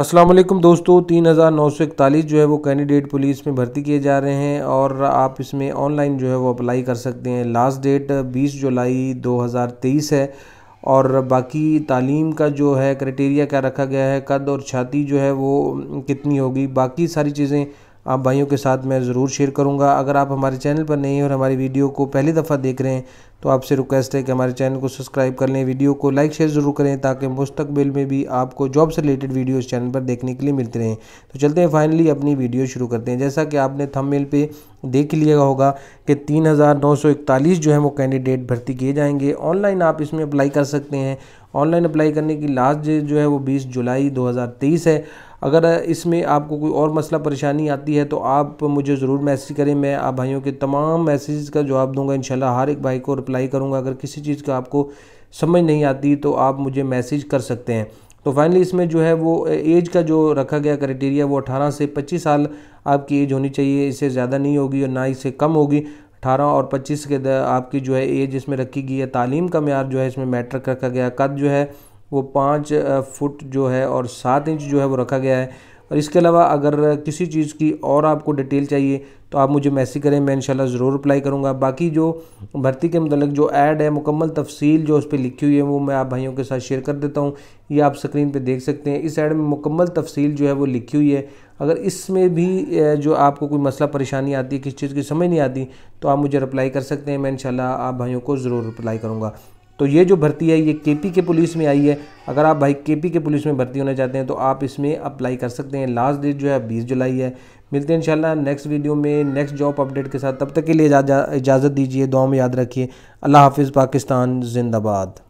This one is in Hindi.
असलम दोस्तों तीन हज़ार नौ सौ इकतालीस जो है वो कैंडिडेट पुलिस में भर्ती किए जा रहे हैं और आप इसमें ऑनलाइन जो है वो अप्लाई कर सकते हैं लास्ट डेट बीस जुलाई दो हज़ार तेईस है और बाकी तालीम का जो है क्राइटेरिया क्या रखा गया है कद और छाती जो है वो कितनी होगी बाकी सारी चीज़ें आप भाइयों के साथ मैं ज़रूर शेयर करूँगा अगर आप हमारे चैनल पर नहीं और हमारी वीडियो को पहली दफ़ा देख रहे हैं तो आपसे रिक्वेस्ट है कि हमारे चैनल को सब्सक्राइब कर लें वीडियो को लाइक शेयर ज़रूर करें ताकि मुस्तबिल में भी आपको जॉब से रिलेटेड वीडियो इस चैनल पर देखने के लिए मिलते रहें तो चलते हैं फाइनली अपनी वीडियो शुरू करते हैं जैसा कि आपने मेल पर देख लिया होगा कि तीन जो है वो कैंडिडेट भर्ती किए जाएंगे ऑनलाइन आप इसमें अप्लाई कर सकते हैं ऑनलाइन अप्लाई करने की लास्ट डेट जो है वो बीस जुलाई दो है अगर इसमें आपको कोई और मसला परेशानी आती है तो आप मुझे ज़रूर मैसेज करें मैं आप भाइयों के तमाम मैसेज का जवाब दूंगा इन हर एक भाई को रिप्लाई करूंगा अगर किसी चीज़ का आपको समझ नहीं आती तो आप मुझे मैसेज कर सकते हैं तो फाइनली इसमें जो है वो एज का जो रखा गया क्राइटेरिया वो अठारह से पच्चीस साल आपकी एज होनी चाहिए इससे ज़्यादा नहीं होगी और ना इससे कम होगी 18 और 25 के आपकी जो है एज इसमें रखी गई है तालीम का मैार जो है इसमें मैट्रिक रखा गया कद जो है वो पाँच फुट जो है और सात इंच जो है वो रखा गया है और इसके अलावा अगर किसी चीज़ की और आपको डिटेल चाहिए तो आप मुझे मैसेज करें मैं इंशाल्लाह ज़रूर रिप्लाई करूँगा बाकी जो भर्ती के मतलब जो ऐड है मुकम्मल तफसील जो उस पर लिखी हुई है वो मैं आप भाइयों के साथ शेयर कर देता हूँ ये आप स्क्रीन पे देख सकते हैं इस ऐड में मुकम्मल तफसील जो है वो लिखी हुई है अगर इसमें भी जो आपको कोई मसला परेशानी आती है किसी चीज़ की समझ नहीं आती तो आप मुझे रिप्लाई कर सकते हैं मैं इन आप भाइयों को ज़रूर रिप्लाई करूँगा तो ये जो भर्ती है ये के के पुलिस में आई है अगर आप भाई के के पुलिस में भर्ती होना चाहते हैं तो आप इसमें अप्लाई कर सकते हैं लास्ट डेट जो है बीस जुलाई है मिलते हैं इंशाल्लाह नेक्स्ट वीडियो में नेक्स्ट जॉब अपडेट के साथ तब तक के लिए इजाज़त दीजिए दुआ में याद रखिए अल्लाह हाफिज़ पाकिस्तान जिंदाबाद